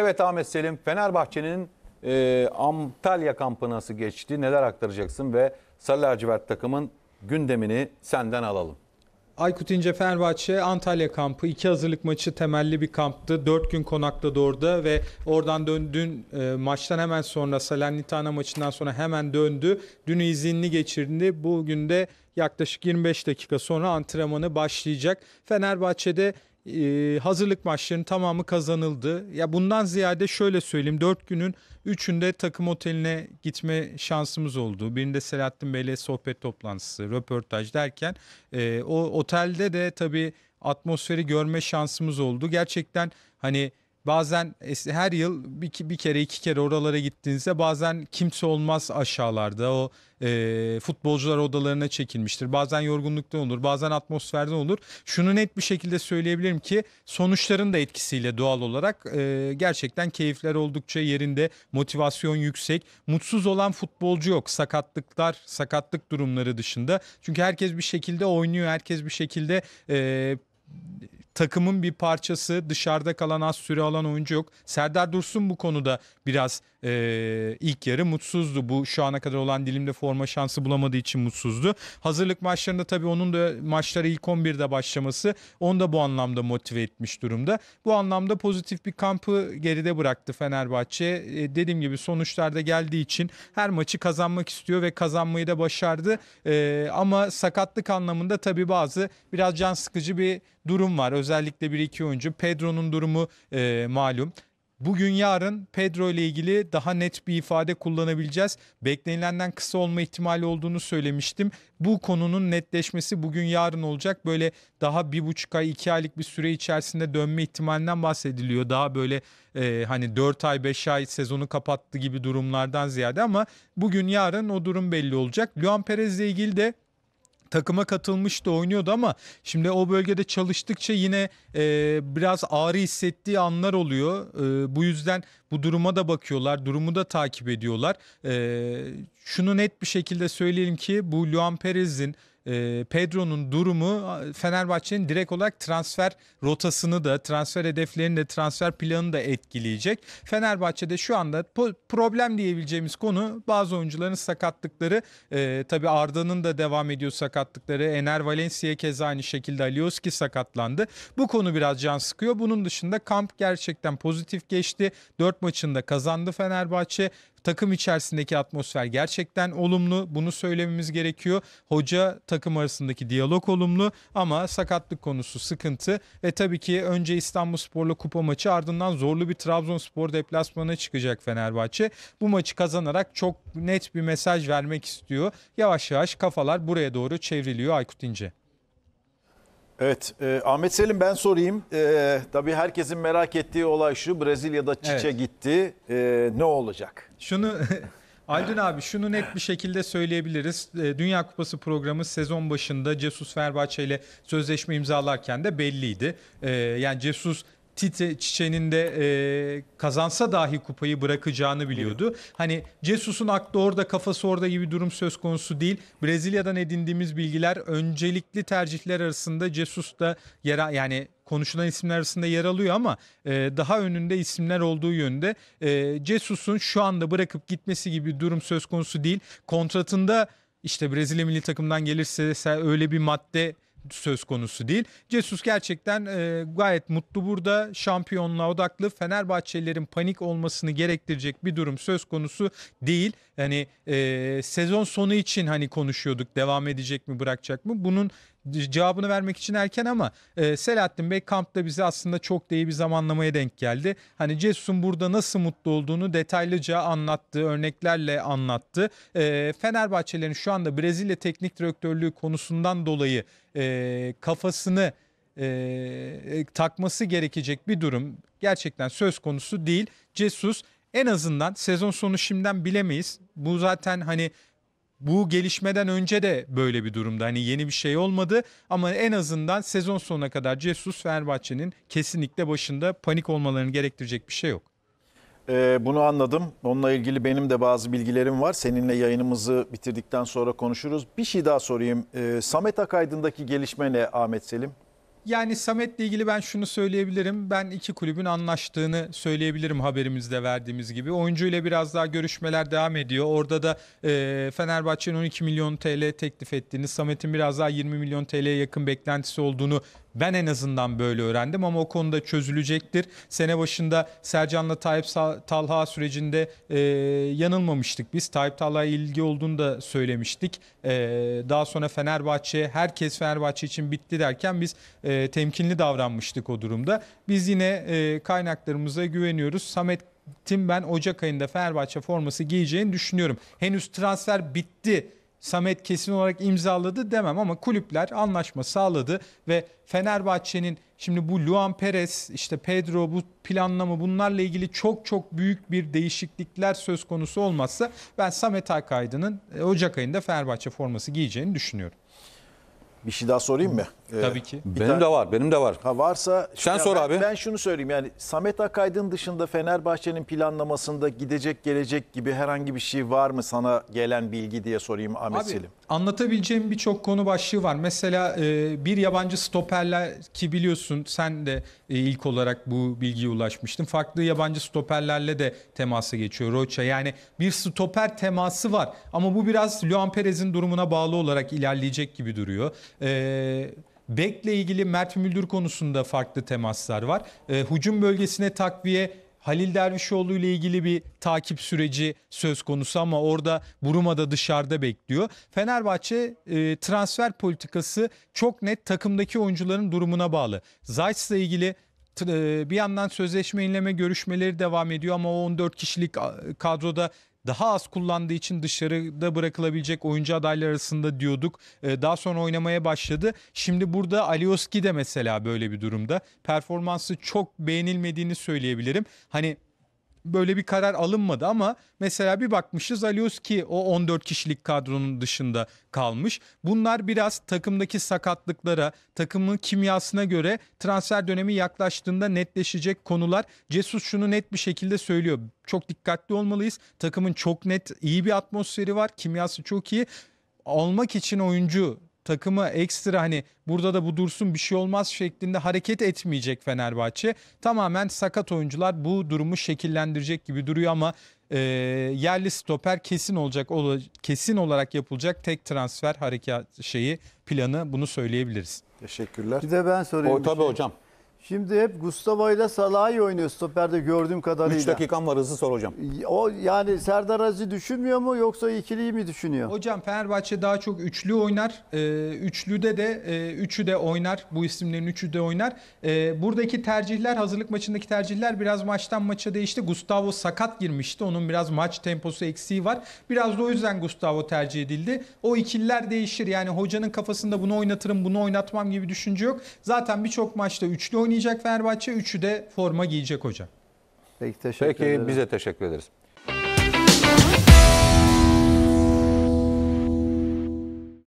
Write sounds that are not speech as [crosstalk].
Evet Ahmet Selim, Fenerbahçe'nin e, Antalya nasıl geçti. Neler aktaracaksın ve Sarı Lacivert takımın gündemini senden alalım. Aykut İnce Fenerbahçe Antalya kampı iki hazırlık maçı temelli bir kamptı. Dört gün konakladı orada ve oradan döndün e, maçtan hemen sonra Salernitana maçından sonra hemen döndü. Dün izinli geçirdi. Bugün de yaklaşık 25 dakika sonra antrenmanı başlayacak. Fenerbahçe'de e, hazırlık maçlarının tamamı kazanıldı. Ya bundan ziyade şöyle söyleyeyim. dört günün üçünde takım oteline gitme şansımız oldu. Birinde Selahattin Bey'le sohbet toplantısı, röportaj derken e, o otelde de tabii atmosferi görme şansımız oldu. Gerçekten hani Bazen her yıl bir, bir kere iki kere oralara gittiğinizde bazen kimse olmaz aşağılarda. O e, futbolcular odalarına çekilmiştir. Bazen yorgunlukta olur, bazen atmosferde olur. Şunu net bir şekilde söyleyebilirim ki sonuçların da etkisiyle doğal olarak e, gerçekten keyifler oldukça yerinde, motivasyon yüksek. Mutsuz olan futbolcu yok sakatlıklar, sakatlık durumları dışında. Çünkü herkes bir şekilde oynuyor, herkes bir şekilde e, takımın bir parçası. Dışarıda kalan az süre alan oyuncu yok. Serdar Dursun bu konuda biraz e, ilk yarı mutsuzdu. Bu şu ana kadar olan dilimde forma şansı bulamadığı için mutsuzdu. Hazırlık maçlarında tabii onun da maçları ilk 11'de başlaması onu da bu anlamda motive etmiş durumda. Bu anlamda pozitif bir kampı geride bıraktı Fenerbahçe. E, dediğim gibi sonuçlarda geldiği için her maçı kazanmak istiyor ve kazanmayı da başardı. E, ama sakatlık anlamında tabii bazı biraz can sıkıcı bir durum var. Özellikle bir iki oyuncu. Pedro'nun durumu e, malum. Bugün yarın Pedro ile ilgili daha net bir ifade kullanabileceğiz. Beklenilenden kısa olma ihtimali olduğunu söylemiştim. Bu konunun netleşmesi bugün yarın olacak. Böyle daha bir buçuk ay iki aylık bir süre içerisinde dönme ihtimalinden bahsediliyor. Daha böyle e, hani dört ay beş ay sezonu kapattı gibi durumlardan ziyade ama bugün yarın o durum belli olacak. Luan Perez ile ilgili de takıma katılmış da oynuyordu ama şimdi o bölgede çalıştıkça yine e, biraz ağrı hissettiği anlar oluyor. E, bu yüzden bu duruma da bakıyorlar, durumu da takip ediyorlar. E, şunu net bir şekilde söyleyelim ki bu Luan Perez'in e, Pedro'nun durumu Fenerbahçe'nin direkt olarak transfer rotasını da transfer hedeflerini de transfer planını da etkileyecek. Fenerbahçe'de şu anda problem diyebileceğimiz konu bazı oyuncuların sakatlıkları. E, tabii Arda'nın da devam ediyor sakatlıkları. Ener Valencia keza aynı şekilde Alioski sakatlandı. Bu konu biraz can sıkıyor. Bunun dışında kamp gerçekten pozitif geçti. 4 maçında kazandı Fenerbahçe. Takım içerisindeki atmosfer gerçekten olumlu. Bunu söylememiz gerekiyor. Hoca takım arasındaki diyalog olumlu ama sakatlık konusu sıkıntı ve tabii ki önce İstanbulspor'la kupa maçı ardından zorlu bir Trabzonspor deplasmanına çıkacak Fenerbahçe. Bu maçı kazanarak çok net bir mesaj vermek istiyor. Yavaş yavaş kafalar buraya doğru çevriliyor Aykut İnce. Evet, e, Ahmet Selim ben sorayım. E, tabii herkesin merak ettiği olay şu, Brezilya'da Çiçe Evet. gitti. E, ne olacak? Şunu Aldın [laughs] abi şunu net bir şekilde söyleyebiliriz. E, Dünya Kupası programı sezon başında Cesus Fenerbahçe ile sözleşme imzalarken de belliydi. E, Yani Cesus Tite çiçeğinin de e, kazansa dahi kupayı bırakacağını biliyordu. Biliyor. Hani Jesus'un aklı orada kafası orada gibi durum söz konusu değil. Brezilya'dan edindiğimiz bilgiler öncelikli tercihler arasında Jesus da yer yani konuşulan isimler arasında yer alıyor ama e, daha önünde isimler olduğu yönde e, Jesus'un şu anda bırakıp gitmesi gibi durum söz konusu değil. Kontratında işte Brezilya milli takımdan gelirse öyle bir madde söz konusu değil. Cesus gerçekten e, gayet mutlu burada. Şampiyonluğa odaklı. Fenerbahçelilerin panik olmasını gerektirecek bir durum söz konusu değil. Yani e, sezon sonu için hani konuşuyorduk devam edecek mi bırakacak mı? Bunun cevabını vermek için erken ama e, Selahattin Bey kampta bize aslında çok da iyi bir zamanlamaya denk geldi. Hani Cesus'un burada nasıl mutlu olduğunu detaylıca anlattı, örneklerle anlattı. E, Fenerbahçelerin şu anda Brezilya teknik direktörlüğü konusundan dolayı e, kafasını e, e takması gerekecek bir durum gerçekten söz konusu değil. Cesus en azından sezon sonu şimdiden bilemeyiz. Bu zaten hani bu gelişmeden önce de böyle bir durumda. Hani yeni bir şey olmadı ama en azından sezon sonuna kadar Cesus Fenerbahçe'nin kesinlikle başında panik olmalarını gerektirecek bir şey yok. Ee, bunu anladım. Onunla ilgili benim de bazı bilgilerim var. Seninle yayınımızı bitirdikten sonra konuşuruz. Bir şey daha sorayım. Ee, Samet Akaydın'daki gelişme ne Ahmet Selim? yani Samet'le ilgili ben şunu söyleyebilirim. Ben iki kulübün anlaştığını söyleyebilirim haberimizde verdiğimiz gibi. Oyuncu ile biraz daha görüşmeler devam ediyor. Orada da e, Fenerbahçe'nin 12 milyon TL teklif ettiğini, Samet'in biraz daha 20 milyon TL'ye yakın beklentisi olduğunu ben en azından böyle öğrendim ama o konuda çözülecektir. Sene başında Sercan'la Tayyip Talha sürecinde e, yanılmamıştık biz. Tayyip Talha'ya ilgi olduğunu da söylemiştik. E, daha sonra Fenerbahçe, herkes Fenerbahçe için bitti derken biz e, temkinli davranmıştık o durumda. Biz yine e, kaynaklarımıza güveniyoruz. Samet Tim ben Ocak ayında Fenerbahçe forması giyeceğini düşünüyorum. Henüz transfer bitti Samet kesin olarak imzaladı demem ama kulüpler anlaşma sağladı ve Fenerbahçe'nin şimdi bu Luan Perez, işte Pedro bu planlama bunlarla ilgili çok çok büyük bir değişiklikler söz konusu olmazsa ben Samet Akaydın'ın e, Ocak ayında Fenerbahçe forması giyeceğini düşünüyorum. Bir şey daha sorayım mı? Ee, Tabii ki. Benim de var, benim de var. Ha varsa Sen sor ben, abi. Ben şunu söyleyeyim yani Samet Akaydın dışında Fenerbahçe'nin planlamasında gidecek gelecek gibi herhangi bir şey var mı sana gelen bilgi diye sorayım Ahmet abi, Selim. Anlatabileceğim birçok konu başlığı var. Mesela e, bir yabancı stoperler ki biliyorsun sen de e, ilk olarak bu bilgiye ulaşmıştın. Farklı yabancı stoperlerle de temasa geçiyor Roça Yani bir stoper teması var ama bu biraz Luan Perez'in durumuna bağlı olarak ilerleyecek gibi duruyor. E, Bekle ilgili Mert Müldür konusunda farklı temaslar var. E, hücum bölgesine takviye Halil Dervişoğlu ile ilgili bir takip süreci söz konusu ama orada Buruma da dışarıda bekliyor. Fenerbahçe e, transfer politikası çok net takımdaki oyuncuların durumuna bağlı. Zayt'la ilgili e, bir yandan sözleşme inleme görüşmeleri devam ediyor ama o 14 kişilik kadroda daha az kullandığı için dışarıda bırakılabilecek oyuncu adayları arasında diyorduk. E, daha sonra oynamaya başladı. Şimdi burada Alioski de mesela böyle bir durumda. Performansı çok beğenilmediğini söyleyebilirim. Hani böyle bir karar alınmadı ama mesela bir bakmışız Alioski o 14 kişilik kadronun dışında kalmış. Bunlar biraz takımdaki sakatlıklara, takımın kimyasına göre transfer dönemi yaklaştığında netleşecek konular. Cesus şunu net bir şekilde söylüyor. Çok dikkatli olmalıyız. Takımın çok net iyi bir atmosferi var. Kimyası çok iyi almak için oyuncu takımı ekstra hani burada da bu dursun bir şey olmaz şeklinde hareket etmeyecek Fenerbahçe. Tamamen sakat oyuncular bu durumu şekillendirecek gibi duruyor ama e, yerli stoper kesin olacak ola, kesin olarak yapılacak tek transfer harekat şeyi planı bunu söyleyebiliriz. Teşekkürler. Bir de ben sorayım. O, tabii şey. hocam. Şimdi hep Gustavo ile Salah'ı oynuyor stoperde gördüğüm kadarıyla. 3 dakikam var hızlı sor hocam. O yani Serdar Aziz'i düşünmüyor mu yoksa ikiliyi mi düşünüyor? Hocam Fenerbahçe daha çok üçlü oynar. Ee, üçlüde de e, üçü de oynar. Bu isimlerin üçü de oynar. Ee, buradaki tercihler hazırlık maçındaki tercihler biraz maçtan maça değişti. Gustavo sakat girmişti. Onun biraz maç temposu eksiği var. Biraz da o yüzden Gustavo tercih edildi. O ikililer değişir. Yani hocanın kafasında bunu oynatırım bunu oynatmam gibi düşünce yok. Zaten birçok maçta üçlü oynayacak oynayacak Fenerbahçe, üçü de forma giyecek hocam. Peki teşekkür Peki ederim. bize teşekkür ederiz.